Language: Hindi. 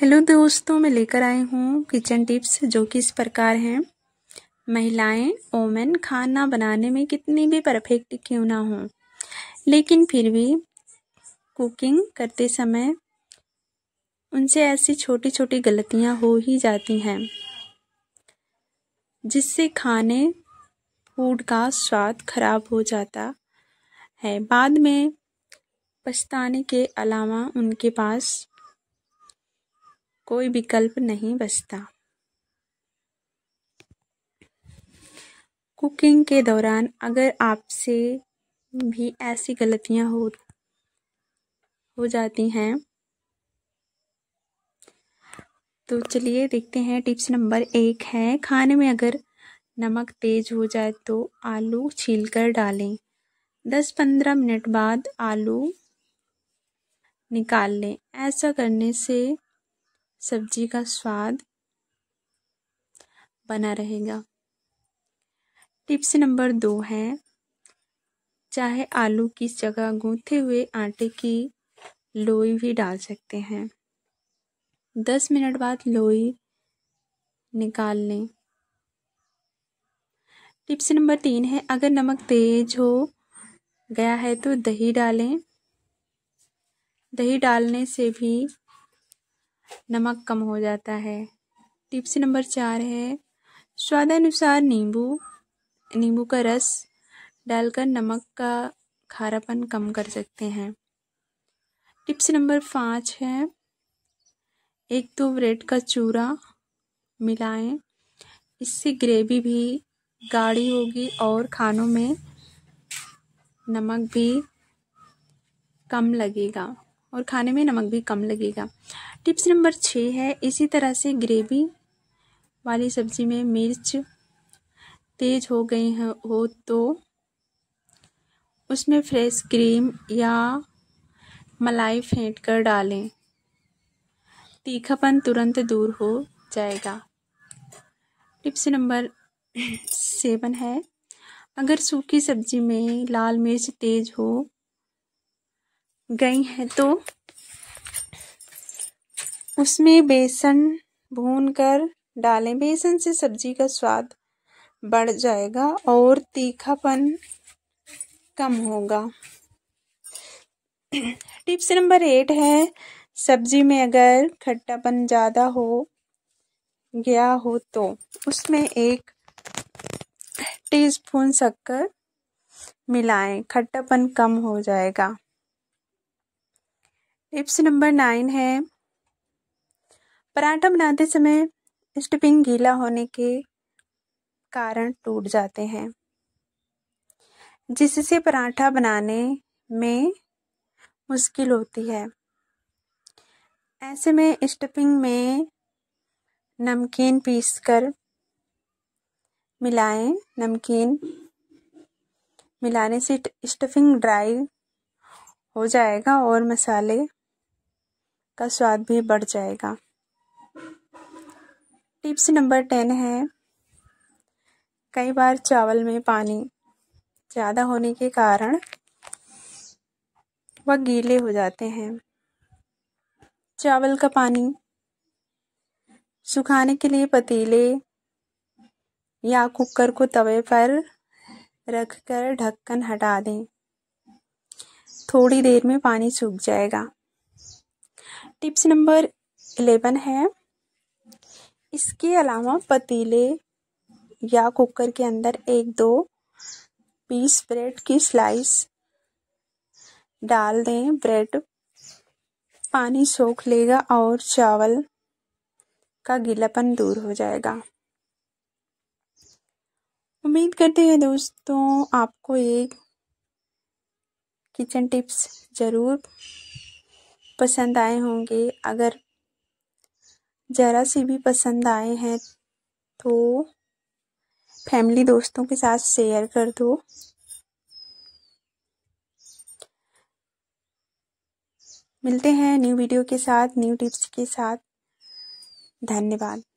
हेलो दोस्तों मैं लेकर आई हूँ किचन टिप्स जो कि इस प्रकार हैं महिलाएं ओमेन खाना बनाने में कितनी भी परफेक्ट क्यों ना हों लेकिन फिर भी कुकिंग करते समय उनसे ऐसी छोटी छोटी गलतियां हो ही जाती हैं जिससे खाने फूड का स्वाद खराब हो जाता है बाद में पछताने के अलावा उनके पास कोई विकल्प नहीं बचता कुकिंग के दौरान अगर आपसे भी ऐसी गलतियां हो हो जाती हैं तो चलिए देखते हैं टिप्स नंबर एक है खाने में अगर नमक तेज हो जाए तो आलू छीलकर डालें दस पंद्रह मिनट बाद आलू निकाल लें ऐसा करने से सब्जी का स्वाद बना रहेगा टिप्स नंबर दो है चाहे आलू की जगह गूंथे हुए आटे की लोई भी डाल सकते हैं दस मिनट बाद लोई निकाल लें टिप्स नंबर तीन है अगर नमक तेज हो गया है तो दही डालें दही डालने से भी नमक कम हो जाता है टिप्स नंबर चार है स्वादानुसार नींबू नींबू का रस डालकर नमक का खारापन कम कर सकते हैं टिप्स नंबर पाँच है एक दो ब्रेड का चूरा मिलाएं इससे ग्रेवी भी गाढ़ी होगी और खानों में नमक भी कम लगेगा और खाने में नमक भी कम लगेगा टिप्स नंबर छः है इसी तरह से ग्रेवी वाली सब्ज़ी में मिर्च तेज हो गई हो तो उसमें फ्रेश क्रीम या मलाई फेंट कर डालें तीखापन तुरंत दूर हो जाएगा टिप्स नंबर सेवन है अगर सूखी सब्जी में लाल मिर्च तेज हो गई हैं तो उसमें बेसन भून कर डालें बेसन से सब्जी का स्वाद बढ़ जाएगा और तीखापन कम होगा टिप्स नंबर एट है सब्जी में अगर खट्टापन ज़्यादा हो गया हो तो उसमें एक टीस्पून शक्कर मिलाएं खट्टापन कम हो जाएगा टिप्स नंबर नाइन है पराठा बनाते समय स्टफिंग गीला होने के कारण टूट जाते हैं जिससे पराठा बनाने में मुश्किल होती है ऐसे में स्टफिंग में नमकीन पीस कर मिलाएं नमकीन मिलाने से स्टफिंग ड्राई हो जाएगा और मसाले का स्वाद भी बढ़ जाएगा टिप्स नंबर टेन है कई बार चावल में पानी ज़्यादा होने के कारण वह गीले हो जाते हैं चावल का पानी सुखाने के लिए पतीले या कुकर को तवे पर रखकर ढक्कन हटा दें थोड़ी देर में पानी सूख जाएगा टिप्स नंबर इलेवन है इसके अलावा पतीले या कुकर के अंदर एक दो पीस ब्रेड की स्लाइस डाल दें ब्रेड पानी सोख लेगा और चावल का गीलापन दूर हो जाएगा उम्मीद करते हैं दोस्तों आपको ये किचन टिप्स ज़रूर पसंद आए होंगे अगर ज़रा सी भी पसंद आए हैं तो फैमिली दोस्तों के साथ शेयर कर दो मिलते हैं न्यू वीडियो के साथ न्यू टिप्स के साथ धन्यवाद